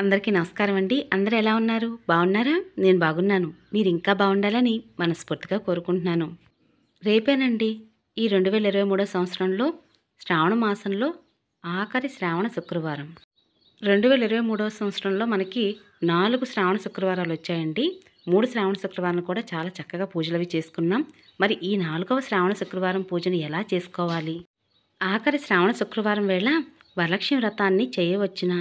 అందరికీ నమస్కారం అండి అందరు ఎలా ఉన్నారు బాగున్నారా నేను బాగున్నాను మీరు ఇంకా బాగుండాలని మనస్ఫూర్తిగా కోరుకుంటున్నాను రేపేనండి ఈ రెండు వేల ఇరవై మూడో సంవత్సరంలో శ్రావణ మాసంలో ఆఖరి శ్రావణ శుక్రవారం రెండు వేల ఇరవై మూడో సంవత్సరంలో మనకి నాలుగు శ్రావణ శుక్రవారాలు వచ్చాయండి మూడు శ్రావణ శుక్రవారం కూడా చాలా చక్కగా పూజలు అవి చేసుకున్నాం మరి ఈ నాలుగవ శ్రావణ శుక్రవారం పూజను ఎలా చేసుకోవాలి ఆఖరి శ్రావణ శుక్రవారం వేళ వరలక్ష్మి వ్రతాన్ని చేయవచ్చునా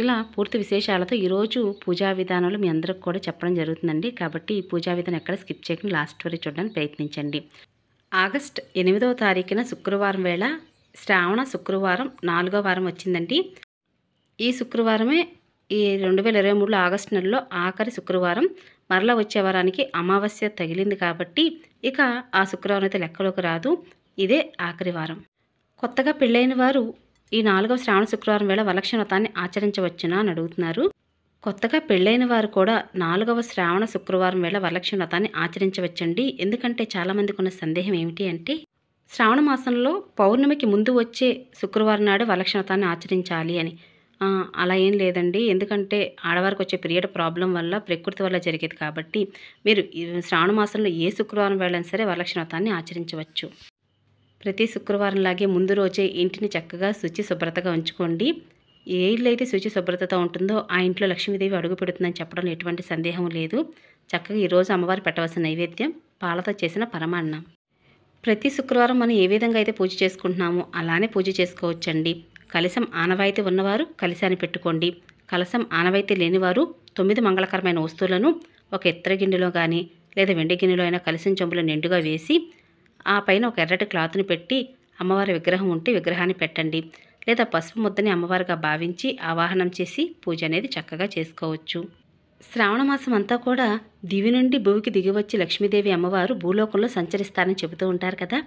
ఇలా పూర్తి విశేషాలతో ఈరోజు పూజా విధానాలు మీ అందరికి కూడా చెప్పడం జరుగుతుందండి కాబట్టి ఈ పూజా విధానం ఎక్కడ స్కిప్ చేయకుండా లాస్ట్ వరకు చూడడానికి ప్రయత్నించండి ఆగస్ట్ ఎనిమిదవ తారీఖున శుక్రవారం వేళ శ్రావణ శుక్రవారం నాలుగో వారం వచ్చిందండి ఈ శుక్రవారమే ఈ రెండు వేల ఇరవై మూడులో ఆగస్టు నెలలో ఆఖరి శుక్రవారం మరలా వచ్చే వారానికి అమావాస్య తగిలింది కాబట్టి ఇక ఆ శుక్రవారం అయితే లెక్కలోకి రాదు ఇదే ఆఖరి వారం కొత్తగా పెళ్ళైన వారు ఈ నాలుగవ శ్రావణ శుక్రవారం వేళ వరలక్ష్మి వ్రతాన్ని ఆచరించవచ్చునా అని అడుగుతున్నారు కొత్తగా పెళ్ళైన వారు కూడా నాలుగవ శ్రావణ శుక్రవారం వేళ వరలక్ష్మి వ్రతాన్ని ఆచరించవచ్చండి ఎందుకంటే చాలామందికి ఉన్న సందేహం ఏమిటి అంటే శ్రావణ మాసంలో పౌర్ణమికి ముందు వచ్చే శుక్రవారం నాడు వరలక్ష్మి వ్రతాన్ని ఆచరించాలి అని అలా ఏం లేదండి ఎందుకంటే ఆడవారికి వచ్చే పీరియడ్ ప్రాబ్లం వల్ల ప్రకృతి వల్ల జరిగేది కాబట్టి మీరు శ్రావణ మాసంలో ఏ శుక్రవారం వెళ్ళైనా సరే వరలక్ష్మి వ్రతాన్ని ఆచరించవచ్చు ప్రతి శుక్రవారం లాగే ముందు రోజే ఇంటిని చక్కగా శుచి శుభ్రతగా ఉంచుకోండి ఏ ఇల్లు అయితే శుచి శుభ్రతతో ఉంటుందో ఆ ఇంట్లో లక్ష్మీదేవి అడుగు పెడుతుందని చెప్పడం ఎటువంటి సందేహం లేదు చక్కగా ఈరోజు అమ్మవారు పెట్టవలసిన నైవేద్యం పాలతో చేసిన పరమాన్నం ప్రతి శుక్రవారం మనం ఏ విధంగా అయితే పూజ చేసుకుంటున్నామో అలానే పూజ చేసుకోవచ్చండి కలసం ఆనవాయితీ ఉన్నవారు కలశాన్ని పెట్టుకోండి కలసం ఆనవాయితీ లేనివారు తొమ్మిది మంగళకరమైన వస్తువులను ఒక ఇత్తర గిన్నెలో కానీ లేదా వెండి గిన్నెలో అయినా కలిసిన చెంబులో నిండుగా వేసి ఆ పైన ఒక ఎర్రటి క్లాత్ని పెట్టి అమ్మవారి విగ్రహం ఉంటే విగ్రహాన్ని పెట్టండి లేదా పసుపు ముద్దని అమ్మవారిగా భావించి ఆవాహనం చేసి పూజ అనేది చక్కగా చేసుకోవచ్చు శ్రావణ మాసం అంతా కూడా దివి నుండి భూమికి దిగివచ్చి లక్ష్మీదేవి అమ్మవారు భూలోకంలో సంచరిస్తారని చెబుతూ ఉంటారు కదా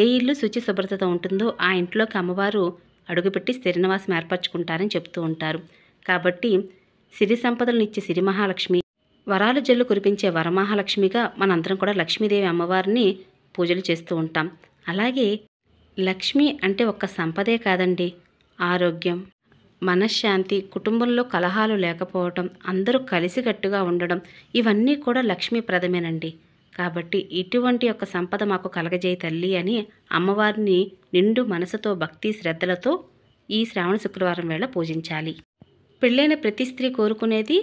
ఏ ఇల్లు శుచి శుభ్రతతో ఉంటుందో ఆ ఇంట్లోకి అమ్మవారు అడుగుపెట్టి స్థిరనివాసం ఏర్పరచుకుంటారని చెబుతూ ఉంటారు కాబట్టి సిరి సంపదలను ఇచ్చే సిరి మహాలక్ష్మి వరాలు జల్లు కురిపించే వరమహాలక్ష్మిగా మనందరం కూడా లక్ష్మీదేవి అమ్మవారిని పూజలు చేస్తూ ఉంటాం అలాగే లక్ష్మి అంటే ఒక సంపదే కాదండి ఆరోగ్యం మనశ్శాంతి కుటుంబంలో కలహాలు లేకపోవటం అందరూ కలిసికట్టుగా ఉండడం ఇవన్నీ కూడా లక్ష్మీ ప్రదమేనండి కాబట్టి ఇటువంటి యొక్క సంపద మాకు కలగజేయ తల్లి అని అమ్మవారిని నిండు మనసుతో భక్తి శ్రద్ధలతో ఈ శ్రావణ శుక్రవారం వేళ పూజించాలి పెళ్ళైన ప్రతి స్త్రీ కోరుకునేది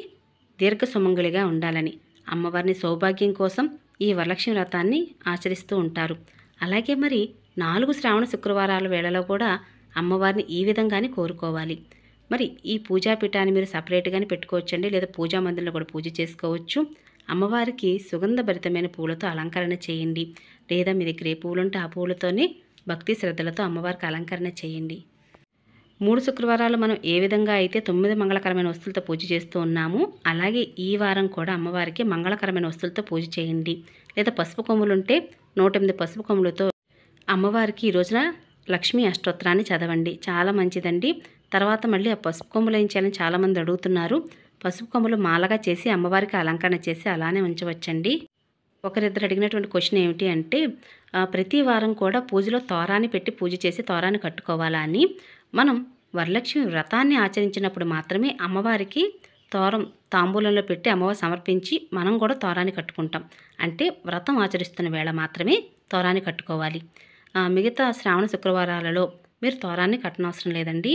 దీర్ఘ సుమంగులిగా ఉండాలని అమ్మవారిని సౌభాగ్యం కోసం ఈ వరలక్ష్మి వ్రతాన్ని ఆచరిస్తూ ఉంటారు అలాగే మరి నాలుగు శ్రావణ శుక్రవారాల వేళలో కూడా అమ్మవారిని ఈ విధంగానే కోరుకోవాలి మరి ఈ పూజాపీఠాన్ని మీరు సపరేట్గానే పెట్టుకోవచ్చండి లేదా పూజా మందిరంలో కూడా పూజ చేసుకోవచ్చు అమ్మవారికి సుగంధభరితమైన పూలతో అలంకరణ చేయండి లేదా మీ దగ్గర ఏ పూలుంటే ఆ పూలతోనే భక్తి శ్రద్ధలతో అమ్మవారికి అలంకరణ చేయండి మూడు శుక్రవారాలు మనం ఏ విధంగా అయితే తొమ్మిది మంగళకరమైన వస్తువులతో పూజ చేస్తూ ఉన్నాము అలాగే ఈ వారం కూడా అమ్మవారికి మంగళకరమైన వస్తువులతో పూజ చేయండి లేదా పసుపు కొమ్ములుంటే నూట ఎనిమిది పసుపు కొమ్ములతో అమ్మవారికి ఈ రోజున లక్ష్మీ అష్టోత్తరాన్ని చదవండి చాలా మంచిదండి తర్వాత మళ్ళీ ఆ పసుపు కొమ్ములు ఏం చేయాలని చాలామంది అడుగుతున్నారు పసుపు కొమ్ములు మాలగా చేసి అమ్మవారికి అలంకరణ చేసి అలానే ఉంచవచ్చండి ఒకరిద్దరు అడిగినటువంటి క్వశ్చన్ ఏమిటి అంటే ప్రతి వారం కూడా పూజలో తోరాన్ని పెట్టి పూజ చేసి తోరాన్ని కట్టుకోవాలా అని మనం వరలక్ష్మి వ్రతాన్ని ఆచరించినప్పుడు మాత్రమే అమ్మవారికి తోరం తాంబూలంలో పెట్టి అమ్మవారు సమర్పించి మనం కూడా తోరాన్ని కట్టుకుంటాం అంటే వ్రతం ఆచరిస్తున్న వేళ మాత్రమే తోరాన్ని కట్టుకోవాలి మిగతా శ్రావణ శుక్రవారాలలో మీరు తోరాన్ని కట్టనవసరం లేదండి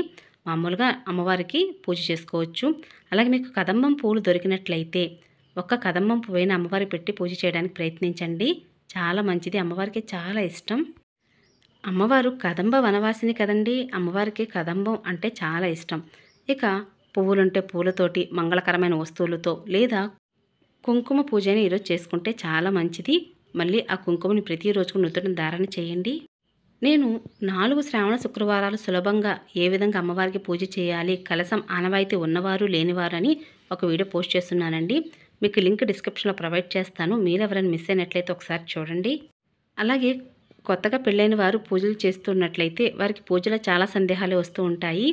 మామూలుగా అమ్మవారికి పూజ చేసుకోవచ్చు అలాగే మీకు కదంబం పూలు దొరికినట్లయితే ఒక్క కదంబం పువ్వైన అమ్మవారి పెట్టి పూజ చేయడానికి ప్రయత్నించండి చాలా మంచిది అమ్మవారికి చాలా ఇష్టం అమ్మవారు కదంబ వనవాసిని కదండి అమ్మవారికి కదంబం అంటే చాలా ఇష్టం ఇక పువ్వులుంటే పూలతోటి మంగళకరమైన వస్తువులతో లేదా కుంకుమ పూజని ఈరోజు చేసుకుంటే చాలా మంచిది మళ్ళీ ఆ కుంకుమని ప్రతిరోజుకు నృత్యం ధారణ చేయండి నేను నాలుగు శ్రావణ శుక్రవారాలు సులభంగా ఏ విధంగా అమ్మవారికి పూజ చేయాలి కలసం ఆనవాయితీ ఉన్నవారు లేనివారు అని ఒక వీడియో పోస్ట్ చేస్తున్నానండి మీకు లింక్ డిస్క్రిప్షన్లో ప్రొవైడ్ చేస్తాను మీరు ఎవరైనా మిస్ అయినట్లయితే ఒకసారి చూడండి అలాగే కొత్తగా పెళ్ళైన వారు పూజలు చేస్తున్నట్లయితే వారికి పూజలో చాలా సందేహాలు వస్తూ ఉంటాయి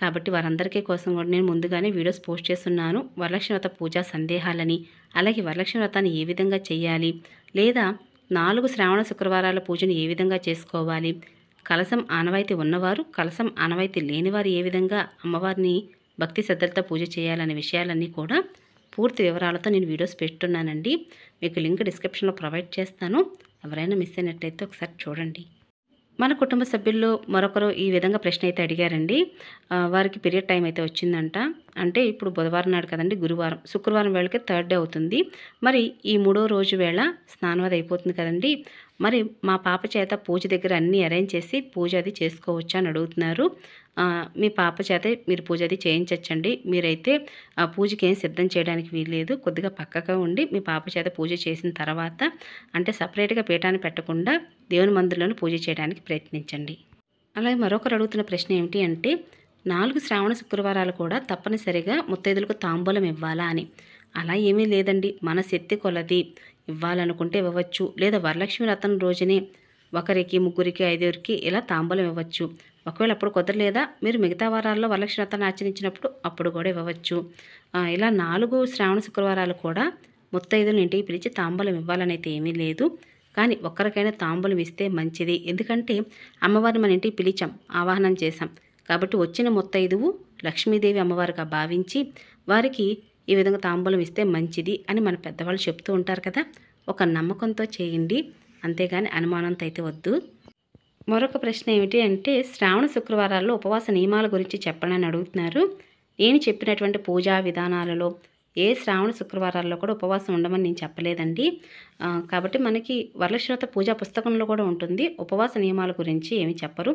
కాబట్టి వారందరికీ కోసం కూడా నేను ముందుగానే వీడియోస్ పోస్ట్ చేస్తున్నాను వరలక్ష్మి వ్రత పూజా సందేహాలని అలాగే వరలక్ష్మి వ్రతాన్ని ఏ విధంగా చేయాలి లేదా నాలుగు శ్రావణ శుక్రవారాల పూజను ఏ విధంగా చేసుకోవాలి కలసం ఆనవాయితీ ఉన్నవారు కలసం ఆనవాయితీ లేనివారు ఏ విధంగా అమ్మవారిని భక్తి శ్రద్ధలతో పూజ చేయాలనే విషయాలన్నీ కూడా పూర్తి వివరాలతో నేను వీడియోస్ పెట్టున్నానండి మీకు లింక్ డిస్క్రిప్షన్లో ప్రొవైడ్ చేస్తాను ఎవరైనా మిస్ అయినట్టయితే ఒకసారి చూడండి మన కుటుంబ సభ్యుల్లో మరొకరు ఈ విధంగా ప్రశ్న అయితే అడిగారండి వారికి పీరియడ్ టైం అయితే వచ్చిందంట అంటే ఇప్పుడు బుధవారం నాడు కదండి గురువారం శుక్రవారం వేళకి థర్డ్ డే అవుతుంది మరి ఈ మూడో రోజు వేళ స్నానం అది అయిపోతుంది కదండి మరి మా పాప చేత పూజ దగ్గర అన్నీ అరేంజ్ చేసి పూజ అది చేసుకోవచ్చా అని అడుగుతున్నారు మీ పాప చేత మీరు పూజ అది చేయించచ్చండి మీరైతే ఆ పూజకి ఏం సిద్ధం చేయడానికి వీల్లేదు కొద్దిగా పక్కగా ఉండి మీ పాప చేత పూజ చేసిన తర్వాత అంటే సపరేట్గా పీఠాన్ని పెట్టకుండా దేవుని మందిరంలోనూ పూజ చేయడానికి ప్రయత్నించండి అలాగే మరొకరు అడుగుతున్న ప్రశ్న ఏమిటి అంటే నాలుగు శ్రావణ శుక్రవారాలు కూడా తప్పనిసరిగా ముత్తైదులకు తాంబూలం ఇవ్వాలా అని అలా ఏమీ లేదండి మన శక్తి కొలది ఇవ్వాలనుకుంటే ఇవ్వవచ్చు లేదా వరలక్ష్మి రథం రోజునే ఒకరికి ముగ్గురికి ఐదుగురికి ఇలా తాంబూలం ఇవ్వచ్చు ఒకవేళ అప్పుడు కుదరలేదా మీరు మిగతా వారాల్లో వరలక్ష్మి రథాన్ని ఆచరించినప్పుడు అప్పుడు కూడా ఇవ్వవచ్చు ఇలా నాలుగు శ్రావణ శుక్రవారాలు కూడా ముత్తైదులను ఇంటికి పిలిచి తాంబూలం ఇవ్వాలనైతే ఏమీ లేదు కానీ ఒక్కరికైనా తాంబూలం ఇస్తే మంచిది ఎందుకంటే అమ్మవారిని మన ఇంటికి పిలిచాం ఆవాహనం చేశాం కాబట్టి వచ్చిన ముత్తైదువు లక్ష్మీదేవి అమ్మవారుగా భావించి వారికి ఈ విధంగా తాంబూలం ఇస్తే మంచిది అని మన పెద్దవాళ్ళు చెప్తూ ఉంటారు కదా ఒక నమ్మకంతో చేయండి అంతేగాని అనుమానంతో అయితే వద్దు మరొక ప్రశ్న ఏమిటి అంటే శ్రావణ శుక్రవారాల్లో ఉపవాస నియమాల గురించి చెప్పాలని అడుగుతున్నారు నేను చెప్పినటువంటి పూజా విధానాలలో ఏ శ్రావణ శుక్రవారాల్లో కూడా ఉపవాసం ఉండమని నేను చెప్పలేదండి కాబట్టి మనకి వరలక్ష్మత పూజా పుస్తకంలో కూడా ఉంటుంది ఉపవాస నియమాల గురించి ఏమి చెప్పరు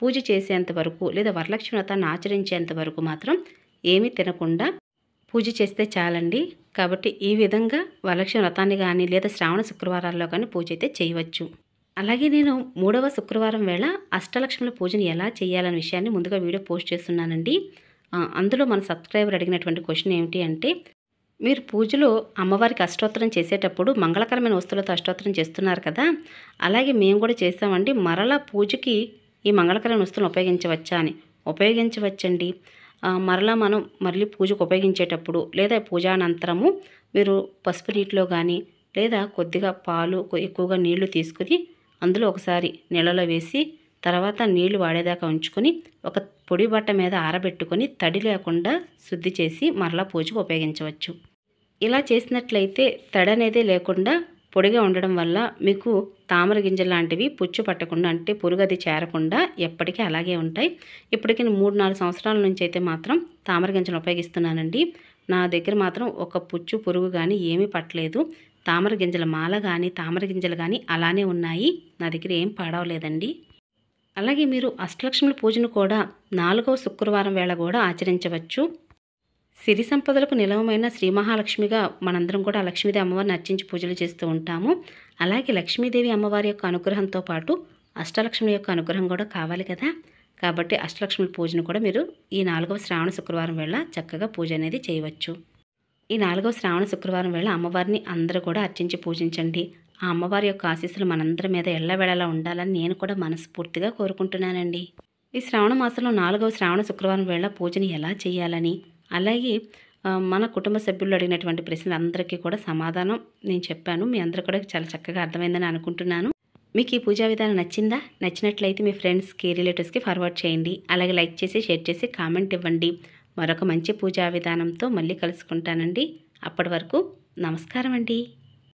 పూజ చేసేంత వరకు లేదా వరలక్ష్మి వ్రతాన్ని ఆచరించేంత వరకు మాత్రం ఏమీ తినకుండా పూజ చేస్తే చాలండి కాబట్టి ఈ విధంగా వరలక్ష్మి వ్రతాన్ని కానీ లేదా శ్రావణ శుక్రవారాల్లో కానీ పూజ అయితే చేయవచ్చు అలాగే నేను మూడవ శుక్రవారం వేళ అష్టలక్ష్ముల పూజను ఎలా చేయాలనే విషయాన్ని ముందుగా వీడియో పోస్ట్ చేస్తున్నానండి అందులో మన సబ్స్క్రైబర్ అడిగినటువంటి క్వశ్చన్ ఏమిటి అంటే మీరు పూజలో అమ్మవారికి అష్టోత్తరం చేసేటప్పుడు మంగళకరమైన వస్తువులతో అష్టోత్తరం చేస్తున్నారు కదా అలాగే మేము కూడా చేస్తామండి మరలా పూజకి ఈ మంగళకరమైన వస్తువులను ఉపయోగించవచ్చా అని ఉపయోగించవచ్చండి మరలా మనం మళ్ళీ పూజకు ఉపయోగించేటప్పుడు లేదా పూజానంతరము మీరు పసుపు నీటిలో కానీ లేదా కొద్దిగా పాలు ఎక్కువగా నీళ్లు తీసుకుని అందులో ఒకసారి నీళ్ళలో వేసి తర్వాత నీళ్లు వాడేదాకా ఉంచుకొని ఒక పొడి బట్ట మీద ఆరబెట్టుకొని తడి లేకుండా శుద్ధి చేసి మరలా పూజకు ఉపయోగించవచ్చు ఇలా చేసినట్లయితే తడ అనేది లేకుండా పొడిగా ఉండడం వల్ల మీకు తామర గింజలు లాంటివి పుచ్చు పట్టకుండా అంటే పురుగు అది చేరకుండా ఎప్పటికీ అలాగే ఉంటాయి ఇప్పటికీ మూడు నాలుగు సంవత్సరాల నుంచి అయితే మాత్రం తామర గింజలు ఉపయోగిస్తున్నానండి నా దగ్గర మాత్రం ఒక పుచ్చు పురుగు కానీ ఏమీ పట్టలేదు తామర గింజల మాల కానీ తామర గింజలు కానీ అలానే ఉన్నాయి నా దగ్గర ఏం పాడవలేదండి అలాగే మీరు అష్టలక్ష్ముల పూజను కూడా నాలుగవ శుక్రవారం వేళ కూడా ఆచరించవచ్చు సిరి సంపదలకు నిలవమైన శ్రీ మహాలక్ష్మిగా మనందరం కూడా లక్ష్మీదేవి అమ్మవారిని అర్చించి పూజలు చేస్తూ ఉంటాము అలాగే లక్ష్మీదేవి అమ్మవారి యొక్క అనుగ్రహంతో పాటు అష్టలక్ష్మి యొక్క అనుగ్రహం కూడా కావాలి కదా కాబట్టి అష్టలక్ష్మి పూజను కూడా మీరు ఈ నాలుగవ శ్రావణ శుక్రవారం వేళ చక్కగా పూజ అనేది చేయవచ్చు ఈ నాలుగవ శ్రావణ శుక్రవారం వేళ అమ్మవారిని అందరూ కూడా అర్చించి పూజించండి ఆ అమ్మవారి యొక్క ఆశీస్సులు మనందరి మీద ఎల్లవేళలా ఉండాలని నేను కూడా మనస్ఫూర్తిగా కోరుకుంటున్నానండి ఈ శ్రావణ మాసంలో నాలుగవ శ్రావణ శుక్రవారం వేళ పూజని ఎలా చేయాలని అలాగే మన కుటుంబ సభ్యులు అడిగినటువంటి ప్రశ్నలందరికీ కూడా సమాధానం నేను చెప్పాను మీ అందరూ కూడా చాలా చక్కగా అర్థమైందని అనుకుంటున్నాను మీకు ఈ పూజా విధానం నచ్చిందా నచ్చినట్లయితే మీ ఫ్రెండ్స్కి రిలేటివ్స్కి ఫార్వర్డ్ చేయండి అలాగే లైక్ చేసి షేర్ చేసి కామెంట్ ఇవ్వండి మరొక మంచి పూజా విధానంతో మళ్ళీ కలుసుకుంటానండి అప్పటి వరకు నమస్కారం అండి